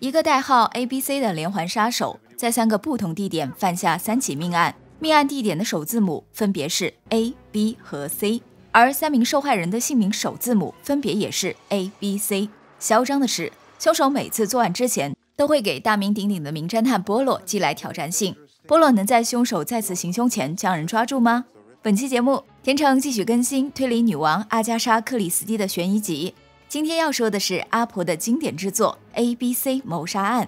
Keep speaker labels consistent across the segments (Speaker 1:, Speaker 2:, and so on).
Speaker 1: 一个代号 A B C 的连环杀手，在三个不同地点犯下三起命案，命案地点的首字母分别是 A B 和 C，而三名受害人的姓名首字母分别也是 A B C。嚣张的是，凶手每次作案之前都会给大名鼎鼎的名侦探波洛寄来挑战信。波洛能在凶手再次行凶前将人抓住吗？本期节目，田橙继续更新推理女王阿加莎·克里斯蒂的悬疑集。今天要说的是阿婆的经典之作《A B C 谋杀案》。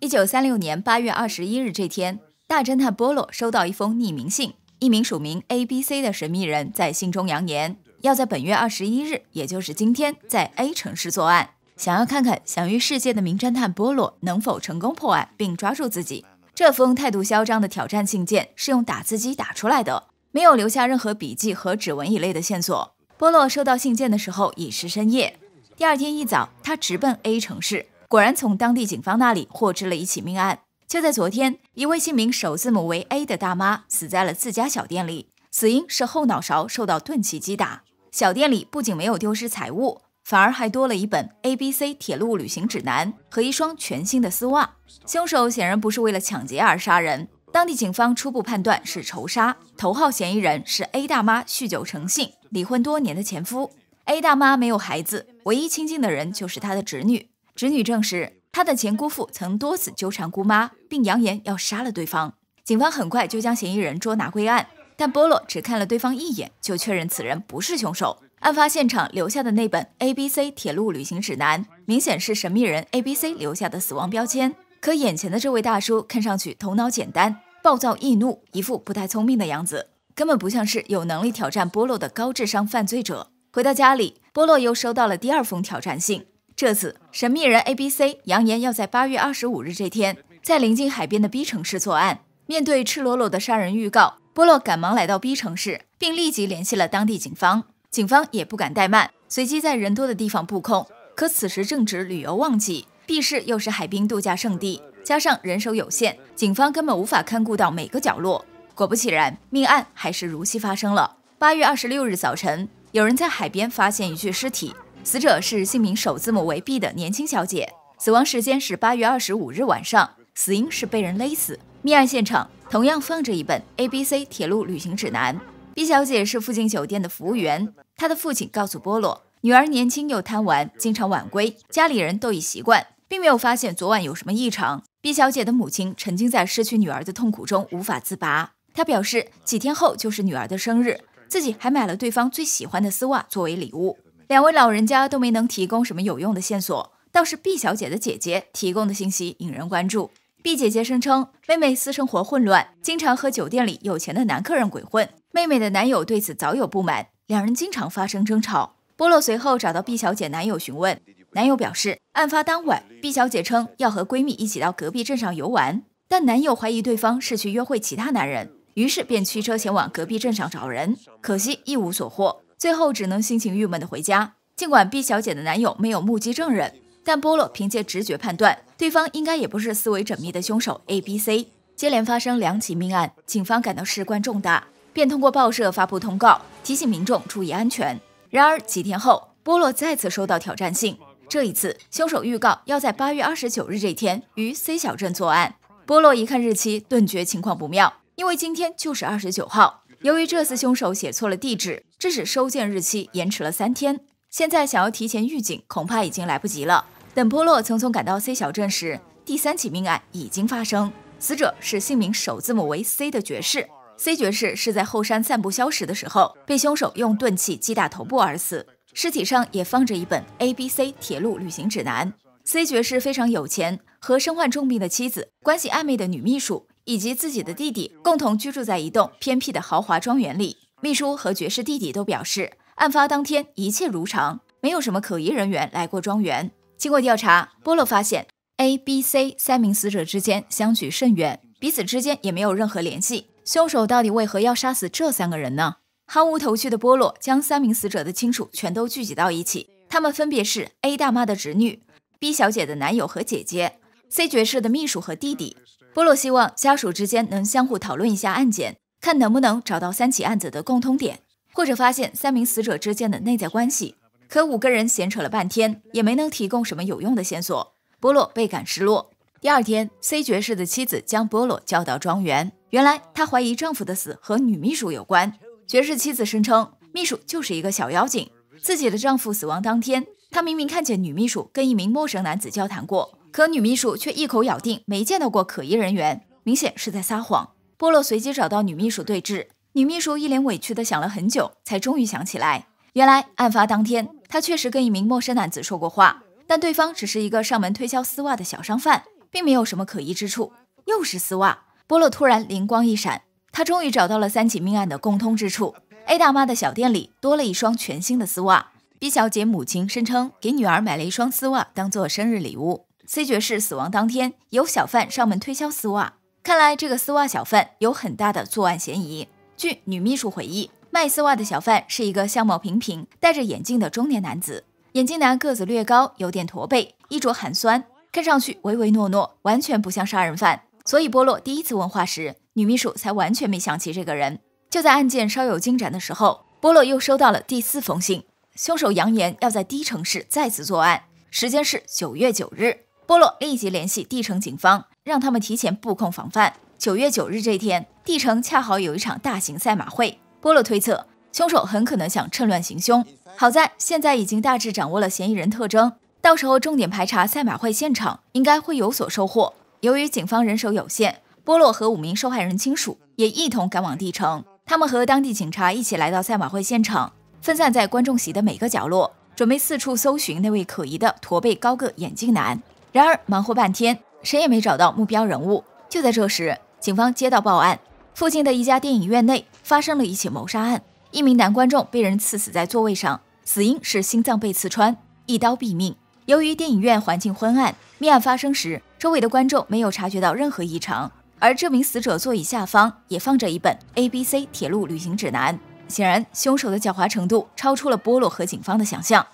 Speaker 1: 一九三六年八月二十一日这天，大侦探波洛收到一封匿名信，一名署名 A B C 的神秘人在信中扬言，要在本月二十一日，也就是今天，在 A 城市作案，想要看看享誉世界的名侦探波洛能否成功破案并抓住自己。这封态度嚣张的挑战信件是用打字机打出来的，没有留下任何笔记和指纹一类的线索。波洛收到信件的时候已是深夜。第二天一早，他直奔 A 城市，果然从当地警方那里获知了一起命案。就在昨天，一位姓名首字母为 A 的大妈死在了自家小店里，死因是后脑勺受到钝器击打。小店里不仅没有丢失财物，反而还多了一本 ABC 铁路旅行指南和一双全新的丝袜。凶手显然不是为了抢劫而杀人，当地警方初步判断是仇杀。头号嫌疑人是 A 大妈酗酒成性、离婚多年的前夫。A 大妈没有孩子。唯一亲近的人就是他的侄女。侄女证实，他的前姑父曾多次纠缠姑妈，并扬言要杀了对方。警方很快就将嫌疑人捉拿归案，但波洛只看了对方一眼，就确认此人不是凶手。案发现场留下的那本 ABC 铁路旅行指南，明显是神秘人 ABC 留下的死亡标签。可眼前的这位大叔看上去头脑简单、暴躁易怒，一副不太聪明的样子，根本不像是有能力挑战波洛的高智商犯罪者。回到家里。波洛又收到了第二封挑战信，这次神秘人 A、B、C 扬言要在八月二十五日这天，在临近海边的 B 城市作案。面对赤裸裸的杀人预告，波洛赶忙来到 B 城市，并立即联系了当地警方。警方也不敢怠慢，随即在人多的地方布控。可此时正值旅游旺季，B 市又是海滨度假胜地，加上人手有限，警方根本无法看顾到每个角落。果不其然，命案还是如期发生了。八月二十六日早晨。有人在海边发现一具尸体，死者是姓名首字母为 B 的年轻小姐，死亡时间是八月二十五日晚上，死因是被人勒死。命案现场同样放着一本 A B C 铁路旅行指南。B 小姐是附近酒店的服务员，她的父亲告诉波洛，女儿年轻又贪玩，经常晚归，家里人都已习惯，并没有发现昨晚有什么异常。B 小姐的母亲沉浸在失去女儿的痛苦中无法自拔，她表示几天后就是女儿的生日。自己还买了对方最喜欢的丝袜作为礼物。两位老人家都没能提供什么有用的线索，倒是毕小姐的姐姐提供的信息引人关注。毕姐姐声称妹妹私生活混乱，经常和酒店里有钱的男客人鬼混。妹妹的男友对此早有不满，两人经常发生争吵。波洛随后找到毕小姐男友询问，男友表示案发当晚毕小姐称要和闺蜜一起到隔壁镇上游玩，但男友怀疑对方是去约会其他男人。于是便驱车前往隔壁镇上找人，可惜一无所获，最后只能心情郁闷的回家。尽管 B 小姐的男友没有目击证人，但波洛凭借直觉判断，对方应该也不是思维缜密的凶手。A、B、C 接连发生两起命案，警方感到事关重大，便通过报社发布通告，提醒民众注意安全。然而几天后，波洛再次收到挑战信，这一次凶手预告要在八月二十九日这天于 C 小镇作案。波洛一看日期，顿觉情况不妙。因为今天就是二十九号，由于这次凶手写错了地址，致使收件日期延迟了三天。现在想要提前预警，恐怕已经来不及了。等波洛匆匆赶到 C 小镇时，第三起命案已经发生。死者是姓名首字母为 C 的爵士。C 爵士是在后山散步消食的时候，被凶手用钝器击打头部而死。尸体上也放着一本 A B C 铁路旅行指南。C 爵士非常有钱，和身患重病的妻子、关系暧昧的女秘书。以及自己的弟弟共同居住在一栋偏僻的豪华庄园里。秘书和爵士弟弟都表示，案发当天一切如常，没有什么可疑人员来过庄园。经过调查，波洛发现 A、B、C 三名死者之间相距甚远，彼此之间也没有任何联系。凶手到底为何要杀死这三个人呢？毫无头绪的波洛将三名死者的亲属全都聚集到一起，他们分别是 A 大妈的侄女、B 小姐的男友和姐姐、C 爵士的秘书和弟弟。波洛希望家属之间能相互讨论一下案件，看能不能找到三起案子的共通点，或者发现三名死者之间的内在关系。可五个人闲扯了半天，也没能提供什么有用的线索。波洛倍感失落。第二天，C 爵士的妻子将波洛叫到庄园。原来，她怀疑丈夫的死和女秘书有关。爵士妻子声称，秘书就是一个小妖精。自己的丈夫死亡当天，她明明看见女秘书跟一名陌生男子交谈过。可女秘书却一口咬定没见到过可疑人员，明显是在撒谎。波洛随即找到女秘书对质，女秘书一脸委屈的想了很久，才终于想起来，原来案发当天她确实跟一名陌生男子说过话，但对方只是一个上门推销丝袜的小商贩，并没有什么可疑之处。又是丝袜，波洛突然灵光一闪，他终于找到了三起命案的共通之处。A 大妈的小店里多了一双全新的丝袜，B 小姐母亲声称给女儿买了一双丝袜当做生日礼物。C 爵士死亡当天，有小贩上门推销丝袜，看来这个丝袜小贩有很大的作案嫌疑。据女秘书回忆，卖丝袜的小贩是一个相貌平平、戴着眼镜的中年男子。眼镜男个子略高，有点驼背，衣着寒酸，看上去唯唯诺诺，完全不像杀人犯。所以波洛第一次问话时，女秘书才完全没想起这个人。就在案件稍有进展的时候，波洛又收到了第四封信，凶手扬言要在低城市再次作案，时间是九月九日。波洛立即联系帝城警方，让他们提前布控防范。九月九日这天，帝城恰好有一场大型赛马会。波洛推测，凶手很可能想趁乱行凶。好在现在已经大致掌握了嫌疑人特征，到时候重点排查赛马会现场，应该会有所收获。由于警方人手有限，波洛和五名受害人亲属也一同赶往帝城。他们和当地警察一起来到赛马会现场，分散在观众席的每个角落，准备四处搜寻那位可疑的驼背高个眼镜男。然而，忙活半天，谁也没找到目标人物。就在这时，警方接到报案，附近的一家电影院内发生了一起谋杀案，一名男观众被人刺死在座位上，死因是心脏被刺穿，一刀毙命。由于电影院环境昏暗，命案发生时周围的观众没有察觉到任何异常。而这名死者座椅下方也放着一本《A B C 铁路旅行指南》，显然，凶手的狡猾程度超出了波洛和警方的想象。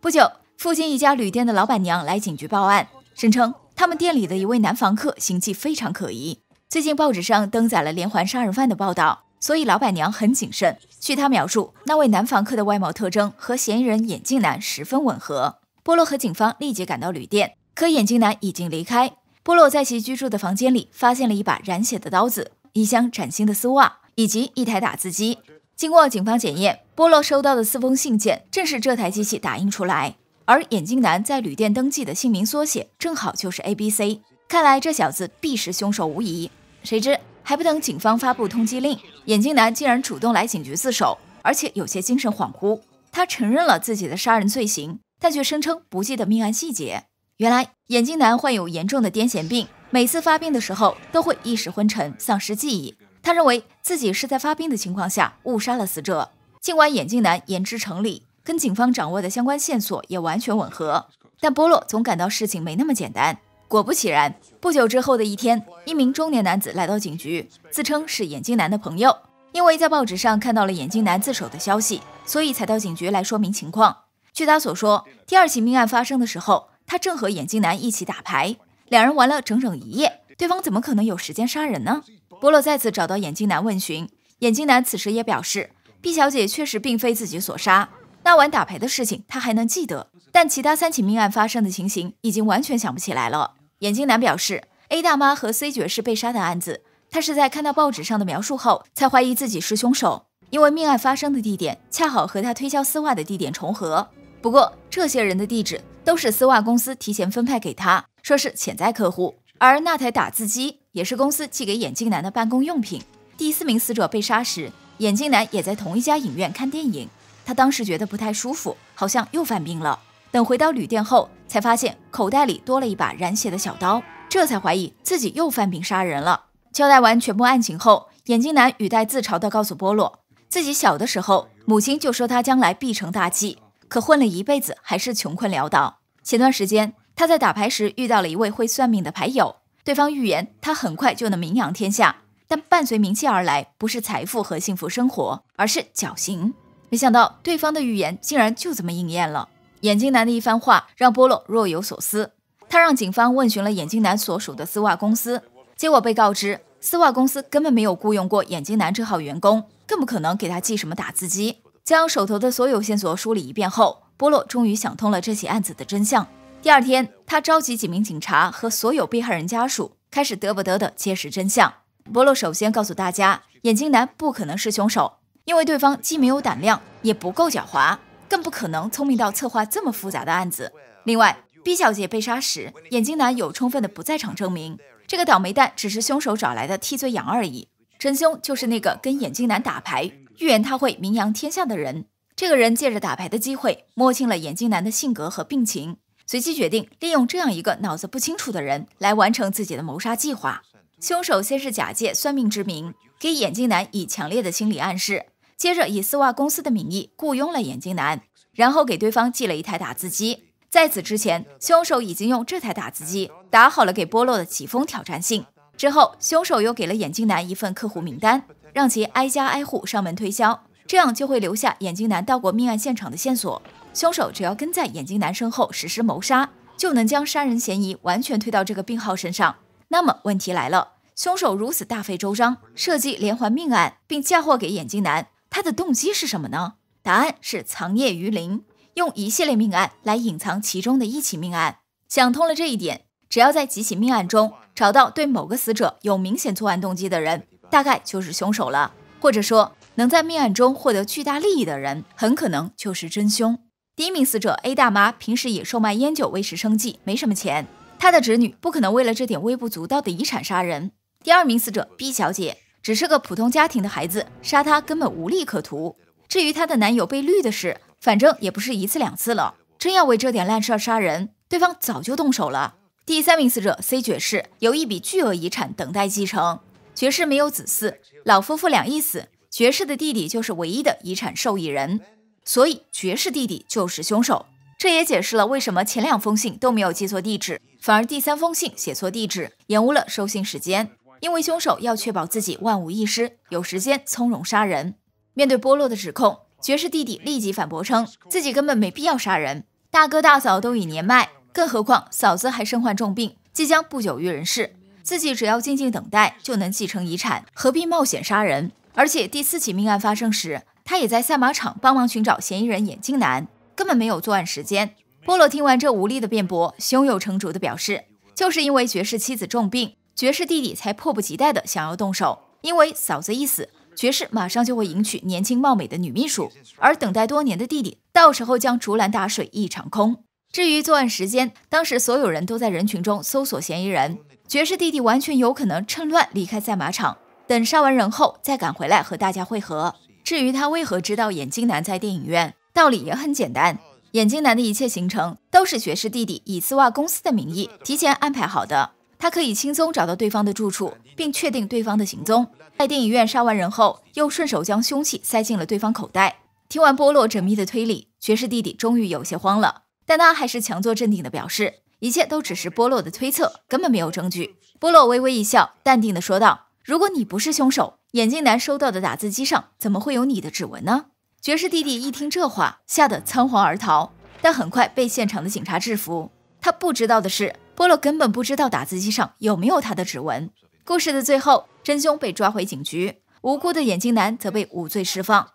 Speaker 1: 不久，附近一家旅店的老板娘来警局报案。声称他们店里的一位男房客行迹非常可疑。最近报纸上登载了连环杀人犯的报道，所以老板娘很谨慎。据她描述，那位男房客的外貌特征和嫌疑人眼镜男十分吻合。波洛和警方立即赶到旅店，可眼镜男已经离开。波洛在其居住的房间里发现了一把染血的刀子、一箱崭新的丝袜以及一台打字机。经过警方检验，波洛收到的四封信件正是这台机器打印出来。而眼镜男在旅店登记的姓名缩写正好就是 A B C，看来这小子必是凶手无疑。谁知还不等警方发布通缉令，眼镜男竟然主动来警局自首，而且有些精神恍惚。他承认了自己的杀人罪行，但却声称不记得命案细节。原来眼镜男患有严重的癫痫病，每次发病的时候都会意识昏沉、丧失记忆。他认为自己是在发病的情况下误杀了死者。尽管眼镜男言之成理。跟警方掌握的相关线索也完全吻合，但波洛总感到事情没那么简单。果不其然，不久之后的一天，一名中年男子来到警局，自称是眼镜男的朋友，因为在报纸上看到了眼镜男自首的消息，所以才到警局来说明情况。据他所说，第二起命案发生的时候，他正和眼镜男一起打牌，两人玩了整整一夜，对方怎么可能有时间杀人呢？波洛再次找到眼镜男问询，眼镜男此时也表示，毕小姐确实并非自己所杀。那晚打牌的事情，他还能记得，但其他三起命案发生的情形已经完全想不起来了。眼镜男表示，A 大妈和 C 爵士被杀的案子，他是在看到报纸上的描述后，才怀疑自己是凶手，因为命案发生的地点恰好和他推销丝袜的地点重合。不过，这些人的地址都是丝袜公司提前分派给他，说是潜在客户。而那台打字机也是公司寄给眼镜男的办公用品。第四名死者被杀时，眼镜男也在同一家影院看电影。他当时觉得不太舒服，好像又犯病了。等回到旅店后，才发现口袋里多了一把染血的小刀，这才怀疑自己又犯病杀人了。交代完全部案情后，眼镜男语带自嘲地告诉波洛，自己小的时候母亲就说他将来必成大器，可混了一辈子还是穷困潦倒。前段时间他在打牌时遇到了一位会算命的牌友，对方预言他很快就能名扬天下，但伴随名气而来不是财富和幸福生活，而是绞刑。没想到对方的预言竟然就这么应验了。眼镜男的一番话让波洛若有所思。他让警方问询了眼镜男所属的丝袜公司，结果被告知丝袜公司根本没有雇佣过眼镜男这号员工，更不可能给他寄什么打字机。将手头的所有线索梳理一遍后，波洛终于想通了这起案子的真相。第二天，他召集几名警察和所有被害人家属，开始得不得的揭示真相。波洛首先告诉大家，眼镜男不可能是凶手。因为对方既没有胆量，也不够狡猾，更不可能聪明到策划这么复杂的案子。另外，B 小姐被杀时，眼镜男有充分的不在场证明，这个倒霉蛋只是凶手找来的替罪羊而已。真凶就是那个跟眼镜男打牌、预言他会名扬天下的人。这个人借着打牌的机会，摸清了眼镜男的性格和病情，随即决定利用这样一个脑子不清楚的人来完成自己的谋杀计划。凶手先是假借算命之名，给眼镜男以强烈的心理暗示。接着以丝袜公司的名义雇佣了眼镜男，然后给对方寄了一台打字机。在此之前，凶手已经用这台打字机打好了给波洛的几封挑战信。之后，凶手又给了眼镜男一份客户名单，让其挨家挨户上门推销，这样就会留下眼镜男到过命案现场的线索。凶手只要跟在眼镜男身后实施谋杀，就能将杀人嫌疑完全推到这个病号身上。那么问题来了，凶手如此大费周章设计连环命案，并嫁祸给眼镜男。他的动机是什么呢？答案是藏业于林，用一系列命案来隐藏其中的一起命案。想通了这一点，只要在几起命案中找到对某个死者有明显作案动机的人，大概就是凶手了。或者说，能在命案中获得巨大利益的人，很可能就是真凶。第一名死者 A 大妈，平时以售卖烟酒维持生计，没什么钱，她的侄女不可能为了这点微不足道的遗产杀人。第二名死者 B 小姐。只是个普通家庭的孩子，杀他根本无利可图。至于她的男友被绿的事，反正也不是一次两次了。真要为这点烂事儿杀人，对方早就动手了。第三名死者 C 爵士有一笔巨额遗产等待继承，爵士没有子嗣，老夫妇俩一死，爵士的弟弟就是唯一的遗产受益人，所以爵士弟弟就是凶手。这也解释了为什么前两封信都没有寄错地址，反而第三封信写错地址，延误了收信时间。因为凶手要确保自己万无一失，有时间从容杀人。面对波洛的指控，爵士弟弟立即反驳称，自己根本没必要杀人。大哥大嫂都已年迈，更何况嫂子还身患重病，即将不久于人世。自己只要静静等待，就能继承遗产，何必冒险杀人？而且第四起命案发生时，他也在赛马场帮忙寻找嫌疑人眼镜男，根本没有作案时间。波洛听完这无力的辩驳，胸有成竹地表示，就是因为爵士妻子重病。爵士弟弟才迫不及待的想要动手，因为嫂子一死，爵士马上就会迎娶年轻貌美的女秘书，而等待多年的弟弟到时候将竹篮打水一场空。至于作案时间，当时所有人都在人群中搜索嫌疑人，爵士弟弟完全有可能趁乱离开赛马场，等杀完人后再赶回来和大家会合。至于他为何知道眼镜男在电影院，道理也很简单，眼镜男的一切行程都是爵士弟弟以丝袜公司的名义提前安排好的。他可以轻松找到对方的住处，并确定对方的行踪。在电影院杀完人后，又顺手将凶器塞进了对方口袋。听完波洛缜密的推理，爵士弟弟终于有些慌了，但他还是强作镇定的表示：“一切都只是波洛的推测，根本没有证据。”波洛微微一笑，淡定的说道：“如果你不是凶手，眼镜男收到的打字机上怎么会有你的指纹呢？”爵士弟弟一听这话，吓得仓皇而逃，但很快被现场的警察制服。他不知道的是。波洛根本不知道打字机上有没有他的指纹。故事的最后，真凶被抓回警局，无辜的眼镜男则被无罪释放。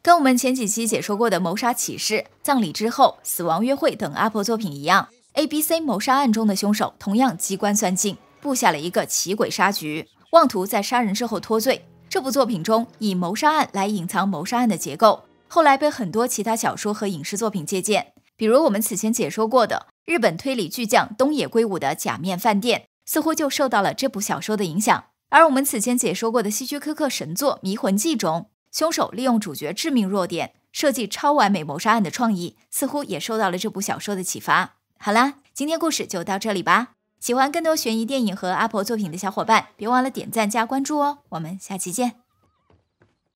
Speaker 1: 跟我们前几期解说过的《谋杀启示》《葬礼之后》《死亡约会》等阿婆作品一样，《A B C 谋杀案》中的凶手同样机关算尽，布下了一个奇诡杀局，妄图在杀人之后脱罪。这部作品中以谋杀案来隐藏谋杀案的结构，后来被很多其他小说和影视作品借鉴，比如我们此前解说过的。日本推理巨匠东野圭吾的《假面饭店》似乎就受到了这部小说的影响，而我们此前解说过的希区柯克神作《迷魂记》中，凶手利用主角致命弱点设计超完美谋杀案的创意，似乎也受到了这部小说的启发。好啦，今天故事就到这里吧。喜欢更多悬疑电影和阿婆作品的小伙伴，别忘了点赞加关注哦。我们下期见。